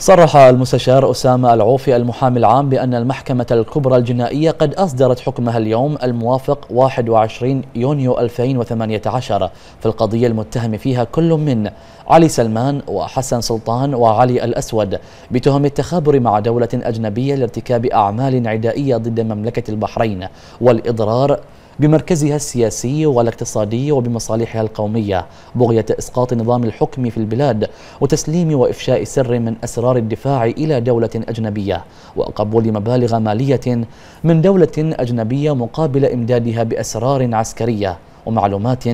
صرح المستشار أسامة العوفي المحامي العام بأن المحكمة الكبرى الجنائية قد أصدرت حكمها اليوم الموافق 21 يونيو 2018 في القضية المتهم فيها كل من علي سلمان وحسن سلطان وعلي الأسود بتهم التخابر مع دولة أجنبية لارتكاب أعمال عدائية ضد مملكة البحرين والإضرار بمركزها السياسي والاقتصادي وبمصالحها القومية بغية إسقاط نظام الحكم في البلاد وتسليم وإفشاء سر من أسرار الدفاع إلى دولة أجنبية وقبول مبالغ مالية من دولة أجنبية مقابل إمدادها بأسرار عسكرية ومعلومات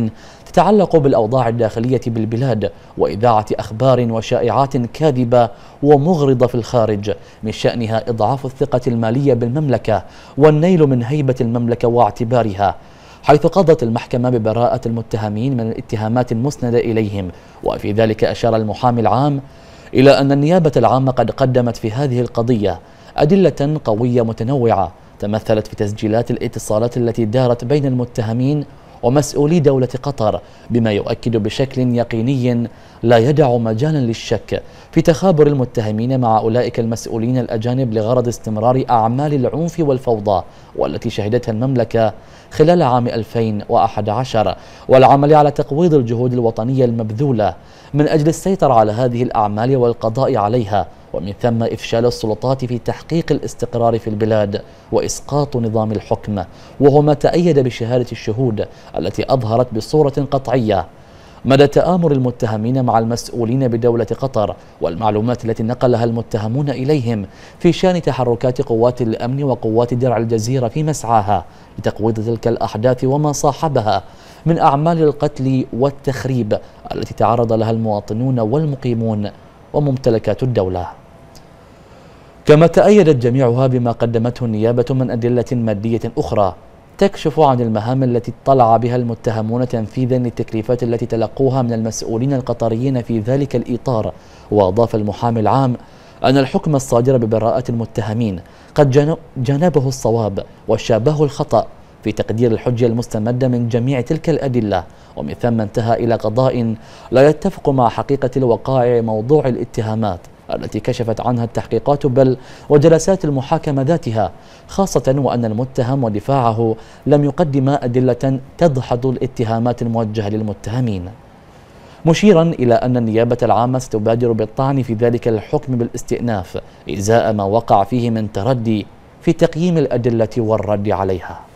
تتعلق بالأوضاع الداخلية بالبلاد وإذاعة أخبار وشائعات كاذبة ومغرضة في الخارج من شأنها إضعاف الثقة المالية بالمملكة والنيل من هيبة المملكة واعتبارها حيث قضت المحكمة ببراءة المتهمين من الاتهامات المسندة إليهم وفي ذلك أشار المحامي العام إلى أن النيابة العامة قد قدمت في هذه القضية أدلة قوية متنوعة تمثلت في تسجيلات الاتصالات التي دارت بين المتهمين ومسؤولي دولة قطر بما يؤكد بشكل يقيني لا يدع مجالا للشك في تخابر المتهمين مع أولئك المسؤولين الأجانب لغرض استمرار أعمال العنف والفوضى والتي شهدتها المملكة خلال عام 2011 والعمل على تقويض الجهود الوطنية المبذولة من أجل السيطرة على هذه الأعمال والقضاء عليها ومن ثم إفشال السلطات في تحقيق الاستقرار في البلاد وإسقاط نظام الحكم وهو ما تأيد بشهادة الشهود التي أظهرت بصورة قطعية مدى تآمر المتهمين مع المسؤولين بدولة قطر والمعلومات التي نقلها المتهمون إليهم في شأن تحركات قوات الأمن وقوات درع الجزيرة في مسعاها لتقويض تلك الأحداث وما صاحبها من أعمال القتل والتخريب التي تعرض لها المواطنون والمقيمون وممتلكات الدولة كما تأيدت جميعها بما قدمته النيابة من أدلة مادية أخرى تكشف عن المهام التي اطلع بها المتهمون تنفيذا للتكليفات التي تلقوها من المسؤولين القطريين في ذلك الإطار وأضاف المحامي العام أن الحكم الصادر ببراءة المتهمين قد جنبه الصواب وشابه الخطأ في تقدير الحجة المستمدة من جميع تلك الأدلة ومن ثم انتهى إلى قضاء لا يتفق مع حقيقة الوقائع موضوع الاتهامات التي كشفت عنها التحقيقات بل وجلسات المحاكمة ذاتها خاصة وأن المتهم ودفاعه لم يقدما أدلة تدحض الاتهامات الموجهة للمتهمين مشيرا إلى أن النيابة العامة ستبادر بالطعن في ذلك الحكم بالاستئناف إزاء ما وقع فيه من تردي في تقييم الأدلة والرد عليها